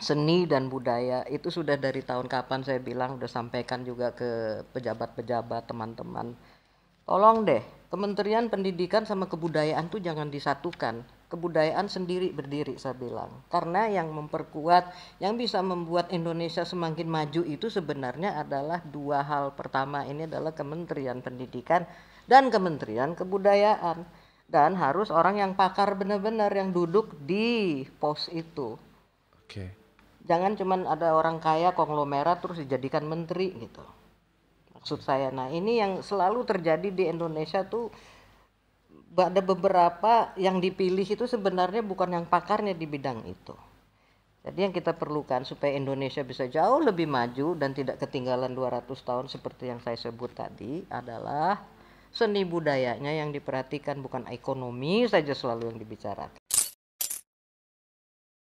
seni dan budaya itu sudah dari tahun kapan saya bilang udah sampaikan juga ke pejabat-pejabat teman-teman tolong deh Kementerian Pendidikan sama kebudayaan tuh jangan disatukan kebudayaan sendiri berdiri saya bilang karena yang memperkuat yang bisa membuat Indonesia semakin maju itu sebenarnya adalah dua hal pertama ini adalah Kementerian Pendidikan dan Kementerian Kebudayaan dan harus orang yang pakar benar-benar yang duduk di pos itu. Oke. Okay jangan cuman ada orang kaya konglomerat terus dijadikan menteri gitu maksud saya nah ini yang selalu terjadi di Indonesia tuh ada beberapa yang dipilih itu sebenarnya bukan yang pakarnya di bidang itu jadi yang kita perlukan supaya Indonesia bisa jauh lebih maju dan tidak ketinggalan 200 tahun seperti yang saya sebut tadi adalah seni budayanya yang diperhatikan bukan ekonomi saja selalu yang dibicarakan.